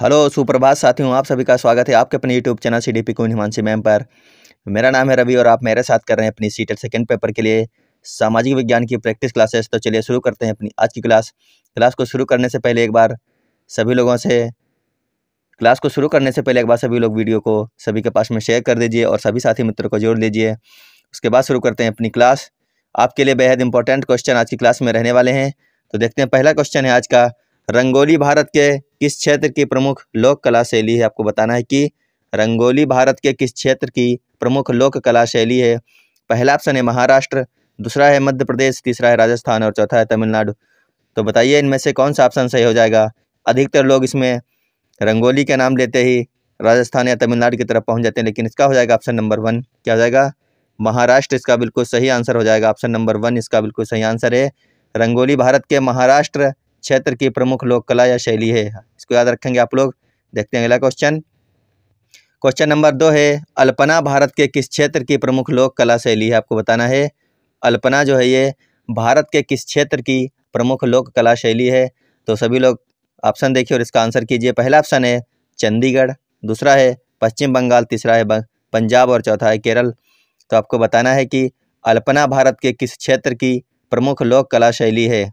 hello सुप्रभात साथियों आप सभी का स्वागत है आपके अपने YouTube channel C D P queen Himanshi ma'am पर मेरा नाम है रवि और आप मेरे साथ कर रहे हैं अपनी टेट सेकेंड पेपर के लिए सामाजिक विज्ञान की प्रैक्टिस क्लासेस तो चलिए शुरू करते हैं अपनी आज की क्लास क्लास को शुरू करने से पहले एक बार सभी लोगों से क्लास को शुरू करने से पहले एक बार सभी लोग वीडियो को सभी के पास में शेयर कर दीजिए और सभी साथी मित्रों को जोड़ दीजिए उसके बाद शुरू करते हैं अपनी क्लास आपके लिए बेहद इंपॉर्टेंट क्वेश्चन आज की क्लास में रहने वाले हैं तो देखते हैं पहला क्वेश्चन है आज का रंगोली भारत के किस क्षेत्र की प्रमुख लोक कला शैली है आपको बताना है कि रंगोली भारत के किस क्षेत्र की प्रमुख लोक कला शैली है पहला ऑप्शन है महाराष्ट्र दूसरा है मध्य प्रदेश तीसरा है राजस्थान और चौथा है तमिलनाडु तो बताइए इनमें से कौन सा ऑप्शन सही हो जाएगा अधिकतर लोग इसमें रंगोली के नाम लेते ही राजस्थान या तमिलनाडु की तरफ पहुंच जाते हैं लेकिन इसका हो जाएगा ऑप्शन नंबर वन क्या हो जाएगा महाराष्ट्र इसका बिल्कुल सही आंसर हो जाएगा ऑप्शन नंबर वन इसका बिल्कुल सही आंसर है रंगोली भारत के महाराष्ट्र क्षेत्र की प्रमुख लोक कला या शैली है इसको याद रखेंगे आप लोग देखते हैं अगला क्वेश्चन क्वेश्चन नंबर दो है अल्पना भारत के किस क्षेत्र की प्रमुख लोक कला शैली है आपको बताना है अल्पना जो है ये भारत के किस क्षेत्र की प्रमुख लोक कला शैली है तो सभी लोग ऑप्शन देखिए और इसका आंसर कीजिए पहला ऑप्शन है चंडीगढ़ दूसरा है पश्चिम बंगाल तीसरा है पंजाब और चौथा है केरल तो आपको बताना है कि अल्पना भारत के किस क्षेत्र की प्रमुख लोक कला शैली है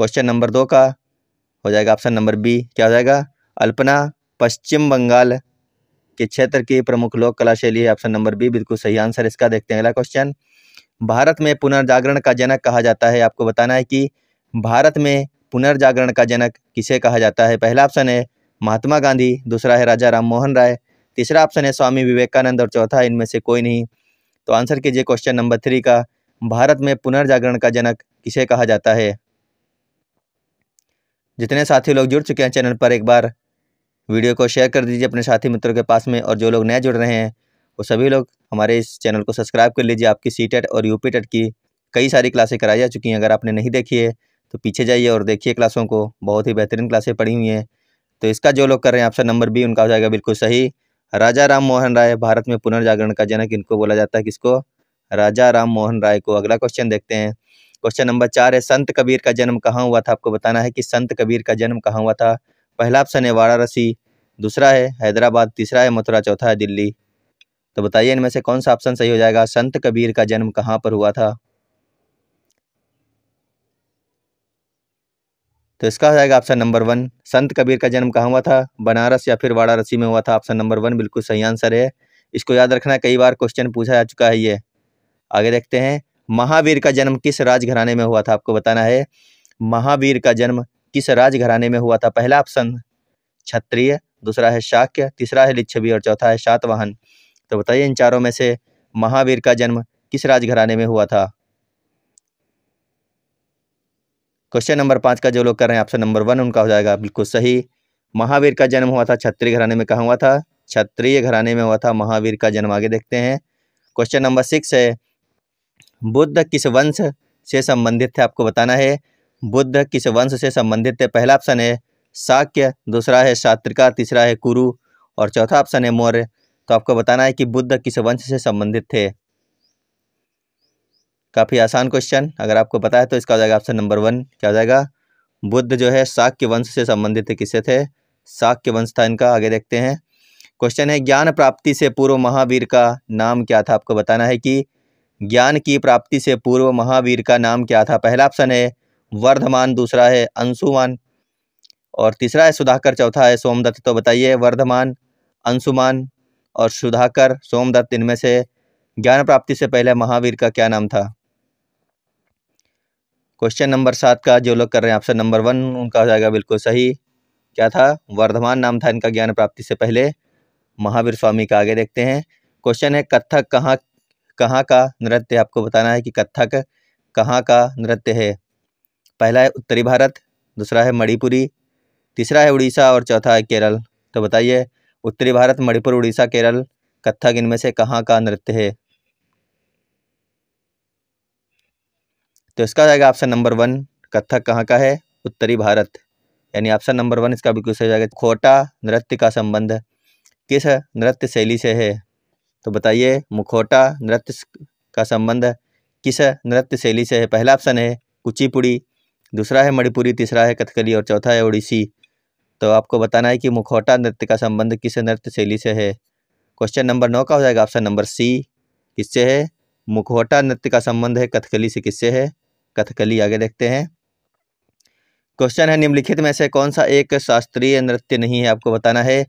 क्वेश्चन नंबर दो का हो जाएगा ऑप्शन नंबर बी क्या हो जाएगा अल्पना पश्चिम बंगाल के क्षेत्र की प्रमुख लोक कला शैली है ऑप्शन नंबर बी बिल्कुल सही आंसर इसका देखते हैं अगला क्वेश्चन भारत में पुनर्जागरण का जनक कहा जाता है आपको बताना है कि भारत में पुनर्जागरण का जनक किसे कहा जाता है पहला ऑप्शन है महात्मा गांधी दूसरा है राजा राम मोहन राय तीसरा ऑप्शन है स्वामी विवेकानंद और चौथा इनमें से कोई नहीं तो आंसर कीजिए क्वेश्चन नंबर थ्री का भारत में पुनर्जागरण का जनक किसे कहा जाता है जितने साथी लोग जुड़ चुके हैं चैनल पर एक बार वीडियो को शेयर कर दीजिए अपने साथी मित्रों के पास में और जो लोग नए जुड़ रहे हैं वो सभी लोग हमारे इस चैनल को सब्सक्राइब कर लीजिए आपकी सी टेट e और यू पी टेट की कई सारी क्लासें कराई जा चुकी हैं अगर आपने नहीं देखी है तो पीछे जाइए और देखिए क्लासों को बहुत ही बेहतरीन क्लासें पढ़ी हुई हैं तो इसका जो लोग कर रहे हैं आपसे नंबर बी उनका हो जाएगा बिल्कुल सही राजा राम मोहन राय भारत में पुनर्जागरण का जनक इनको बोला जाता है किसको राजा राम मोहन राय को अगला क्वेश्चन देखते हैं क्वेश्चन नंबर चार है संत कबीर का जन्म कहाँ हुआ था आपको बताना है कि संत कबीर का जन्म कहाँ हुआ था पहला ऑप्शन है वाराणसी दूसरा है हैदराबाद तीसरा है मथुरा चौथा है दिल्ली तो बताइए इनमें से कौन सा ऑप्शन सही हो जाएगा संत कबीर का जन्म कहाँ पर हुआ था तो इसका हो जाएगा ऑप्शन नंबर वन संत कबीर का जन्म कहाँ हुआ था बनारस या फिर वाराणसी में हुआ था ऑप्शन नंबर वन बिल्कुल सही आंसर है इसको याद रखना कई बार क्वेश्चन पूछा जा चुका है ये आगे देखते हैं महावीर का जन्म किस राजघराने में हुआ था आपको बताना है महावीर का जन्म किस राजघराने में हुआ था पहला ऑप्शन क्षत्रिय दूसरा है शाक्य तीसरा है लिच्छवी और चौथा है शातवाहन तो बताइए इन चारों में से महावीर का जन्म किस राजघराने में हुआ था क्वेश्चन नंबर पांच का जो लोग कर रहे हैं ऑप्शन नंबर वन उनका हो जाएगा बिल्कुल सही महावीर का जन्म हुआ था क्षत्रिय घराने में कहा हुआ था क्षत्रिय घराने में हुआ था महावीर का जन्म आगे देखते हैं क्वेश्चन नंबर सिक्स है बुद्ध किस वंश से संबंधित थे आपको बताना है बुद्ध किस वंश से संबंधित थे पहला ऑप्शन है शाक्य दूसरा है शात्रिका तीसरा है कुरु और चौथा ऑप्शन है मौर्य तो आपको बताना है कि बुद्ध किस वंश से संबंधित थे काफ़ी आसान क्वेश्चन अगर आपको पता है तो इसका हो जाएगा ऑप्शन नंबर वन क्या हो जाएगा बुद्ध जो है शाक्य वंश से संबंधित थे किससे थे शाक्य वंश था इनका आगे देखते हैं क्वेश्चन है ज्ञान प्राप्ति से पूर्व महावीर का नाम क्या था आपको बताना है कि ज्ञान की प्राप्ति से पूर्व महावीर का नाम क्या था पहला ऑप्शन है वर्धमान दूसरा है अंशुमान और तीसरा है सुधाकर चौथा है सोमदत्त तो बताइए वर्धमान अंशुमान और सुधाकर सोमदत्त इनमें से ज्ञान प्राप्ति से पहले महावीर का क्या नाम था क्वेश्चन नंबर सात का जो लोग कर रहे हैं ऑप्शन नंबर वन उनका हो जाएगा बिल्कुल सही क्या था वर्धमान नाम था इनका ज्ञान प्राप्ति से पहले महावीर स्वामी का आगे देखते हैं क्वेश्चन है कथक कहाँ कहाँ का नृत्य आपको बताना है कि कत्थक कहाँ का नृत्य है पहला है उत्तरी भारत दूसरा है मणिपुरी तीसरा है उड़ीसा और चौथा है केरल तो बताइए उत्तरी भारत मणिपुर उड़ीसा केरल कत्थक इनमें से कहाँ का नृत्य है तो इसका जाएगा ऑप्शन नंबर वन कत्थक कहाँ का है उत्तरी भारत यानी ऑप्शन नंबर वन इसका भी क्वेश्चन जाएगा खोटा नृत्य का संबंध किस नृत्य शैली से है तो बताइए मुखोटा नृत्य का संबंध किस नृत्य शैली से है पहला ऑप्शन है कुचिपुड़ी दूसरा है मणिपुरी तीसरा है कथकली और चौथा है ओडिसी तो आपको बताना है कि मुखौटा नृत्य का संबंध किस नृत्य शैली से है क्वेश्चन नंबर नौ का हो जाएगा ऑप्शन नंबर सी किससे है मुखौटा नृत्य का संबंध है कथकली से किससे है कथकली आगे देखते हैं क्वेश्चन है निम्नलिखित में से कौन सा एक शास्त्रीय नृत्य नहीं है आपको बताना है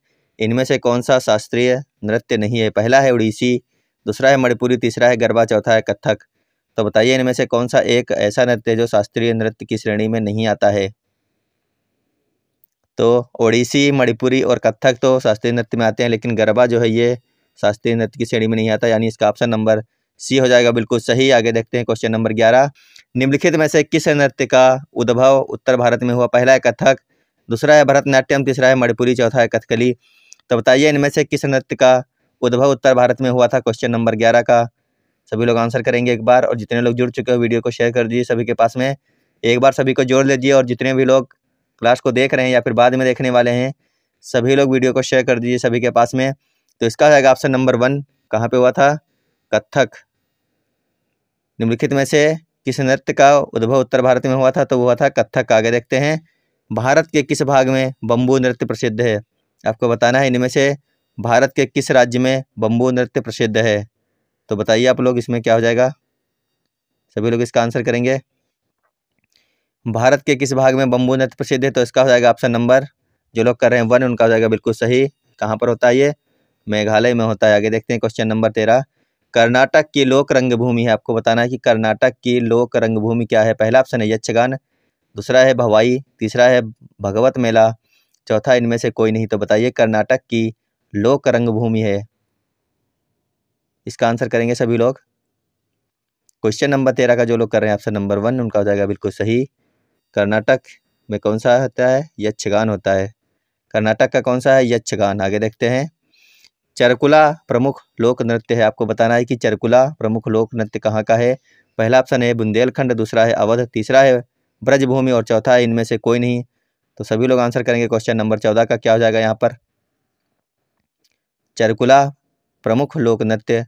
इनमें से कौन सा शास्त्रीय नृत्य नहीं है पहला है उड़ीसी दूसरा है मणिपुरी तीसरा है गरबा चौथा है कथक तो बताइए इनमें से कौन सा एक ऐसा नृत्य है जो शास्त्रीय नृत्य की श्रेणी में नहीं आता है तो ओडिसी मणिपुरी और कथक तो शास्त्रीय नृत्य में आते हैं लेकिन गरबा जो है ये शास्त्रीय नृत्य की श्रेणी में नहीं आता यानी इसका ऑप्शन नंबर सी हो जाएगा बिल्कुल सही आगे देखते हैं क्वेश्चन नंबर ग्यारह निम्नलिखित में से किस नृत्य का उद्भव उत्तर भारत में हुआ पहला है कथक दूसरा है भरतनाट्यम तीसरा है मणिपुरी चौथा है कथकली तो बताइए इनमें से किस नृत्य का उद्भव उत्तर भारत में हुआ था क्वेश्चन नंबर ग्यारह का सभी लोग आंसर करेंगे एक बार और जितने लोग जुड़ चुके हो वीडियो को शेयर कर दीजिए सभी के पास में एक बार सभी को जोड़ लीजिए और जितने भी लोग क्लास को देख रहे हैं या फिर बाद में देखने वाले हैं सभी लोग वीडियो को शेयर कर दीजिए सभी के पास में तो इसका आएगा ऑप्शन नंबर वन कहाँ पे हुआ था कथक निम्नलिखित में से किस नृत्य का उद्भव उत्तर भारत में हुआ था तो हुआ था कथक आगे देखते हैं भारत के किस भाग में बम्बू नृत्य प्रसिद्ध है आपको बताना है इनमें से भारत के किस राज्य में बम्बू नृत्य प्रसिद्ध है तो बताइए आप लोग इसमें क्या हो जाएगा सभी लोग इसका आंसर करेंगे भारत के किस भाग में बम्बू नृत्य प्रसिद्ध है तो इसका हो जाएगा ऑप्शन नंबर जो लोग कर रहे हैं वन उनका हो जाएगा बिल्कुल सही कहाँ पर होता है ये मेघालय में होता है आगे देखते हैं क्वेश्चन नंबर तेरह कर्नाटक की लोक रंगभूमि है आपको बताना है कि कर्नाटक की लोक रंगभूमि क्या है पहला ऑप्शन है यक्षगान दूसरा है भवाई तीसरा है भगवत मेला चौथा इनमें से कोई नहीं तो बताइए कर्नाटक की लोक रंगभूमि है इसका आंसर करेंगे सभी लोग क्वेश्चन नंबर तेरह का जो लोग कर रहे हैं ऑप्शन नंबर वन उनका हो जाएगा बिल्कुल सही कर्नाटक में कौन सा होता है यक्षगान होता है कर्नाटक का कौन सा है यक्षगान आगे देखते हैं चरकुला प्रमुख लोक नृत्य है आपको बताना है कि चरकुला प्रमुख लोक नृत्य कहाँ का है पहला ऑप्शन है बुंदेलखंड दूसरा है अवध तीसरा है ब्रजभूमि और चौथा है इनमें से कोई नहीं तो सभी लोग आंसर करेंगे क्वेश्चन नंबर चौदह का क्या हो जाएगा यहाँ पर चरकुला प्रमुख लोक नृत्य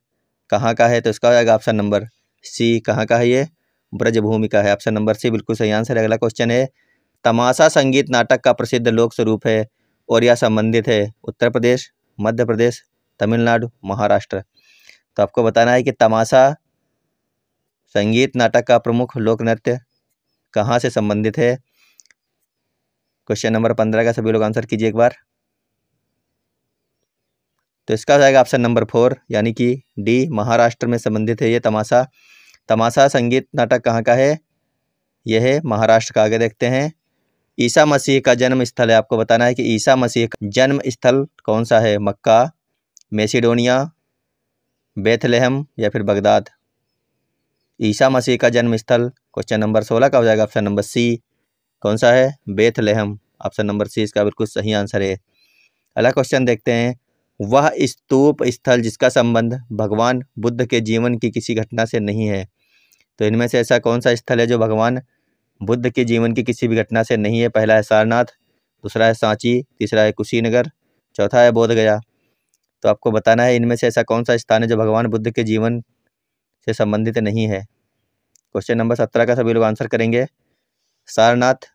कहाँ का है तो इसका हो जाएगा ऑप्शन नंबर सी कहाँ का है ये ब्रजभूमि का है ऑप्शन नंबर सी बिल्कुल सही आंसर है अगला क्वेश्चन है तमाशा संगीत नाटक का प्रसिद्ध लोक स्वरूप है और यह संबंधित है उत्तर प्रदेश मध्य प्रदेश तमिलनाडु महाराष्ट्र तो आपको बताना है कि तमाशा संगीत नाटक का प्रमुख लोक नृत्य कहाँ से संबंधित है क्वेश्चन नंबर पंद्रह का सभी लोग आंसर कीजिए एक बार तो इसका जाएगा ऑप्शन नंबर फोर यानी कि डी महाराष्ट्र में संबंधित है ये तमाशा तमाशा संगीत नाटक कहाँ का है यह है महाराष्ट्र का आगे देखते हैं ईसा मसीह का जन्म स्थल है आपको बताना है कि ईसा मसीह का जन्म स्थल कौन सा है मक्का मेसिडोनिया बेथलेहम या फिर बगदाद ईसा मसीह का जन्म स्थल क्वेश्चन नंबर सोलह का हो जाएगा ऑप्शन नंबर सी कौन सा है बेथलेहम ऑप्शन नंबर सी इसका बिल्कुल सही आंसर है अगला क्वेश्चन देखते हैं वह स्तूप स्थल जिसका संबंध भगवान बुद्ध के जीवन की किसी घटना से नहीं है तो इनमें से ऐसा कौन सा स्थल है जो भगवान बुद्ध के जीवन की किसी भी घटना से नहीं है पहला है सारनाथ दूसरा है सांची तीसरा है कुशीनगर चौथा है बोधगया तो आपको बताना है इनमें से ऐसा कौन सा स्थान है जो भगवान बुद्ध के जीवन से संबंधित नहीं है क्वेश्चन नंबर सत्रह का सभी लोग आंसर करेंगे सारनाथ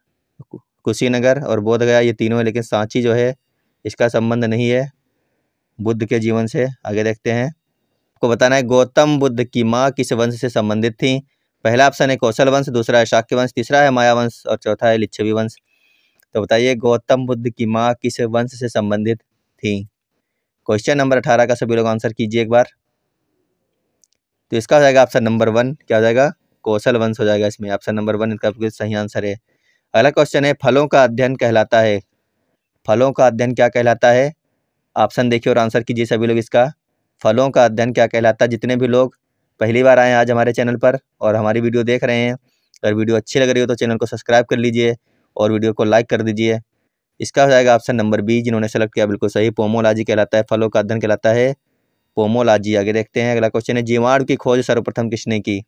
कुशीनगर और बोधगया ये तीनों है लेकिन सांची जो है इसका संबंध नहीं है बुद्ध के जीवन से आगे देखते हैं आपको बताना है गौतम बुद्ध की माँ किस वंश से संबंधित थी पहला ऑप्शन है कौशल वंश दूसरा है शाक्य वंश तीसरा है माया वंश और चौथा है लिच्छवी वंश तो बताइए गौतम बुद्ध की माँ किस वंश से संबंधित थी क्वेश्चन नंबर अठारह का सभी लोग आंसर कीजिए एक बार तो इसका हो जाएगा ऑप्शन नंबर वन क्या हो जाएगा कौशल वंश हो जाएगा इसमें ऑप्शन नंबर वन इसका सही आंसर है अगला क्वेश्चन है फलों का अध्ययन कहलाता है फलों का अध्ययन क्या कहलाता है ऑप्शन देखिए और आंसर कीजिए सभी लोग इसका फलों का अध्ययन क्या कहलाता है जितने भी लोग पहली बार आए हैं आज हमारे चैनल पर और हमारी वीडियो देख रहे हैं अगर वीडियो अच्छी लग रही हो तो चैनल को सब्सक्राइब कर लीजिए और वीडियो को लाइक कर दीजिए इसका हो जाएगा ऑप्शन नंबर बी जिन्होंने सेलेक्ट किया बिल्कुल सही पोमोलॉजी कहलाता है फलों का अध्ययन कहलाता है पोमोलॉजी आगे देखते हैं अगला क्वेश्चन है जीवाणु की खोज सर्वप्रथम किसने की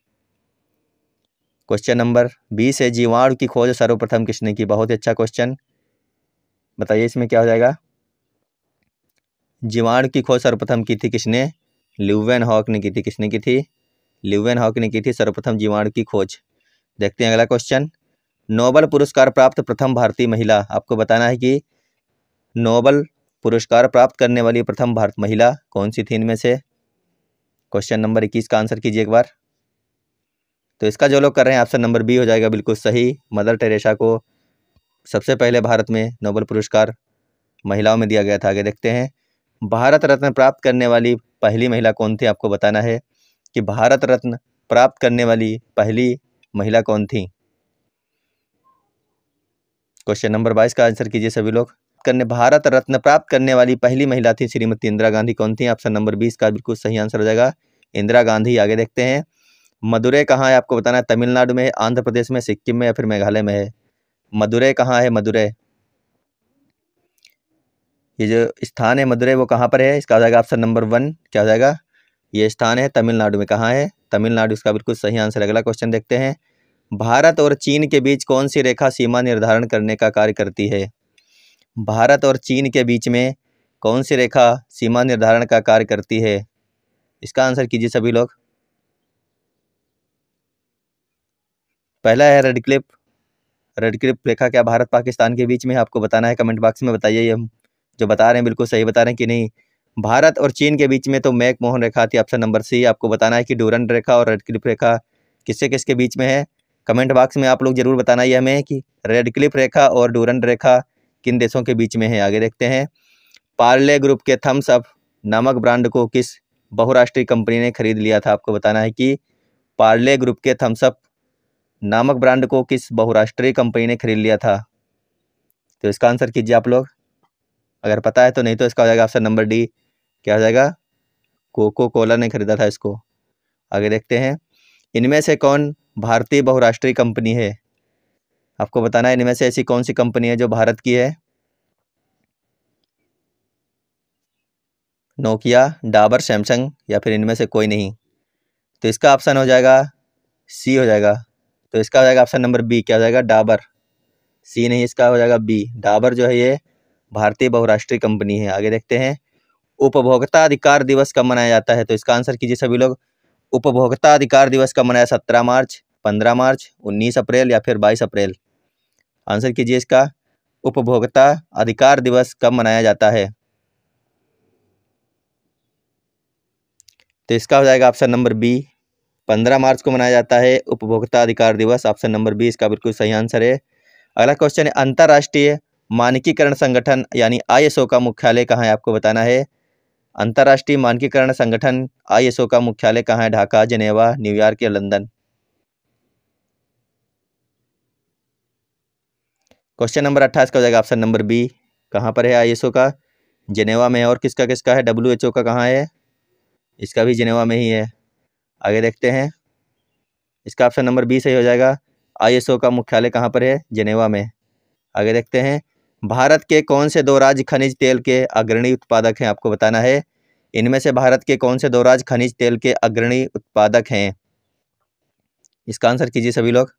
क्वेश्चन नंबर बीस है जीवाणु की खोज सर्वप्रथम किसने की बहुत ही अच्छा क्वेश्चन बताइए इसमें क्या हो जाएगा जीवाणु की खोज सर्वप्रथम की थी किसने ल्यूवेन हॉक ने की थी किसने की थी ल्यूवेन हॉक ने की थी सर्वप्रथम जीवाणु की खोज देखते हैं अगला क्वेश्चन नोबल पुरस्कार प्राप्त प्रथम भारतीय महिला आपको बताना है कि नोबल पुरस्कार प्राप्त करने वाली प्रथम भारत महिला कौन सी थी इनमें से क्वेश्चन नंबर इक्कीस का आंसर कीजिए एक बार तो इसका जो लोग कर रहे हैं ऑप्शन नंबर बी हो जाएगा बिल्कुल सही मदर टेरेसा को सबसे पहले भारत में नोबल पुरस्कार महिलाओं में दिया गया था आगे देखते हैं भारत रत्न प्राप्त करने वाली पहली महिला कौन थी आपको बताना है कि भारत रत्न प्राप्त करने वाली पहली महिला कौन थी क्वेश्चन नंबर बाईस का आंसर कीजिए सभी लोग करने भारत रत्न प्राप्त करने वाली पहली महिला थी श्रीमती इंदिरा गांधी कौन थी ऑप्शन नंबर बीस का बिल्कुल सही आंसर हो जाएगा इंदिरा गांधी आगे देखते हैं मदुरै कहाँ है आपको बताना है तमिलनाडु में आंध्र प्रदेश में सिक्किम में या फिर मेघालय में है मदुरै कहाँ है मदुरै ये जो स्थान है मदुरै वो कहाँ पर है इसका आ जाएगा ऑप्शन नंबर वन क्या हो जाएगा ये स्थान है तमिलनाडु में कहाँ है तमिलनाडु इसका बिल्कुल सही आंसर अगला क्वेश्चन देखते हैं भारत और चीन के बीच कौन सी रेखा सीमा निर्धारण करने का कार्य करती है भारत और चीन के बीच में कौन सी रेखा सीमा निर्धारण का कार्य करती है इसका आंसर कीजिए सभी लोग पहला है रेड क्लिप रेड क्लिप रेखा क्या भारत पाकिस्तान के बीच में आपको बताना है कमेंट बॉक्स में बताइए हम जो बता रहे हैं बिल्कुल सही बता रहे हैं कि नहीं भारत और चीन के बीच में तो मैक मोहन रेखा थी ऑप्शन नंबर सी आपको बताना है कि डूरन रेखा और रेड क्लिप रेखा किससे किसके बीच में है कमेंट बॉक्स में आप लोग ज़रूर बताना ये हमें कि रेड क्लिप रेखा और डूरन रेखा किन देशों के बीच में है आगे देखते हैं पार्ले ग्रुप के थम्स अप नामक ब्रांड को किस बहुराष्ट्रीय कंपनी ने खरीद लिया था आपको बताना है कि पार्ले ग्रुप के थम्सअप नामक ब्रांड को किस बहुराष्ट्रीय कंपनी ने खरीद लिया था तो इसका आंसर कीजिए आप लोग अगर पता है तो नहीं तो इसका हो जाएगा ऑप्शन नंबर डी क्या हो जाएगा कोको कोला ने खरीदा था इसको आगे देखते हैं इनमें से कौन भारतीय बहुराष्ट्रीय कंपनी है आपको बताना है इनमें से ऐसी कौन सी कंपनी है जो भारत की है नोकिया डाबर सैमसंग या फिर इनमें से कोई नहीं तो इसका ऑप्शन हो जाएगा सी हो जाएगा तो इसका हो जाएगा ऑप्शन नंबर बी क्या हो जाएगा डाबर सी नहीं इसका हो जाएगा बी डाबर जो है ये भारतीय बहुराष्ट्रीय कंपनी है आगे देखते हैं उपभोक्ता अधिकार दिवस कब मनाया जाता है तो इसका आंसर कीजिए सभी लोग उपभोक्ता अधिकार दिवस कब मनाया सत्रह मार्च पंद्रह मार्च उन्नीस अप्रैल या फिर बाईस अप्रैल आंसर कीजिए इसका उपभोक्ता अधिकार दिवस कब मनाया जाता है तो इसका हो जाएगा ऑप्शन नंबर बी पंद्रह मार्च को मनाया जाता है उपभोक्ता अधिकार दिवस ऑप्शन नंबर बीस का बिल्कुल सही आंसर है अगला क्वेश्चन है अंतर्राष्ट्रीय मानकीकरण संगठन यानी आईएसओ का मुख्यालय कहाँ है आपको बताना है अंतर्राष्ट्रीय मानकीकरण संगठन आईएसओ का मुख्यालय कहाँ है ढाका जनेवा न्यूयॉर्क या लंदन क्वेश्चन नंबर अट्ठाईस का हो जाएगा ऑप्शन नंबर बी कहाँ पर है आईएसओ का जिनेवा में है और किसका किसका है डब्ल्यू एच ओ का कहाँ है इसका भी जिनेवा में ही है आगे देखते हैं इसका ऑप्शन नंबर बी सही हो जाएगा आईएसओ का मुख्यालय कहाँ पर है जेनेवा में आगे देखते हैं भारत के कौन से दो राज्य खनिज तेल के अग्रणी उत्पादक हैं आपको बताना है इनमें से भारत के कौन से दो राज्य खनिज तेल के अग्रणी उत्पादक हैं इसका आंसर कीजिए सभी लोग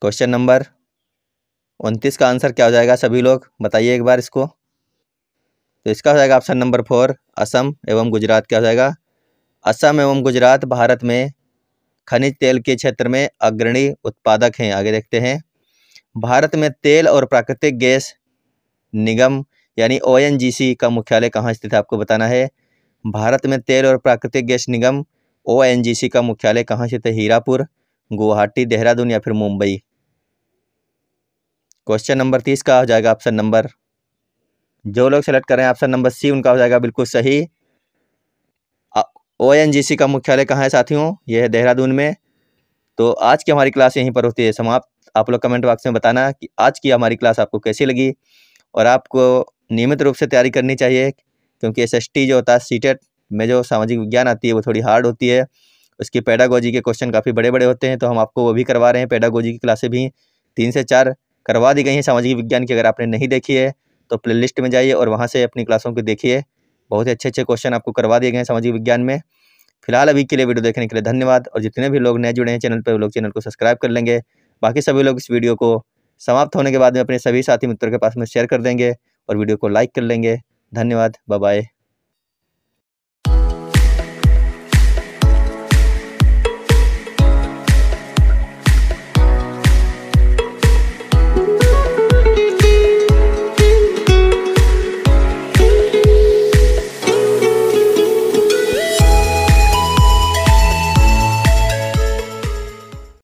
क्वेश्चन नंबर उनतीस का आंसर क्या हो जाएगा सभी लोग बताइए एक बार इसको तो इसका हो जाएगा ऑप्शन नंबर फोर असम एवं गुजरात क्या हो जाएगा असम एवं गुजरात भारत में खनिज तेल के क्षेत्र में अग्रणी उत्पादक हैं आगे देखते हैं भारत में तेल और प्राकृतिक गैस निगम यानी ओ का मुख्यालय कहाँ स्थित है आपको बताना है भारत में तेल और प्राकृतिक गैस निगम ओ का मुख्यालय कहाँ स्थित है हीरापुर गुवाहाटी देहरादून या फिर मुंबई क्वेश्चन नंबर तीस का हो जाएगा ऑप्शन नंबर जो लोग सेलेक्ट करें ऑप्शन नंबर सी उनका हो जाएगा बिल्कुल सही ओ का मुख्यालय कहाँ है साथियों यह है देहरादून में तो आज की हमारी क्लास यहीं पर होती है समाप्त आप लोग कमेंट बॉक्स में बताना कि आज की हमारी क्लास आपको कैसी लगी और आपको नियमित रूप से तैयारी करनी चाहिए क्योंकि एस जो होता है सीटेट e में जो सामाजिक विज्ञान आती है वो थोड़ी हार्ड होती है उसकी पैडागोजी के क्वेश्चन काफ़ी बड़े बड़े होते हैं तो हम आपको वो भी करवा रहे हैं पैडागोजी की क्लासें भी तीन से चार करवा दी गई हैं सामाजिक विज्ञान की अगर आपने नहीं देखी है तो प्ले में जाइए और वहाँ से अपनी क्लासों को देखिए बहुत ही अच्छे अच्छे क्वेश्चन आपको करवा दिए गए हैं सामाजिक विज्ञान में फिलहाल अभी के लिए वीडियो देखने के लिए धन्यवाद और जितने भी लोग नए जुड़े हैं चैनल पर वो लोग चैनल को सब्सक्राइब कर लेंगे बाकी सभी लोग इस वीडियो को समाप्त होने के बाद में अपने सभी साथी मित्रों के पास में शेयर कर देंगे और वीडियो को लाइक कर लेंगे धन्यवाद बाय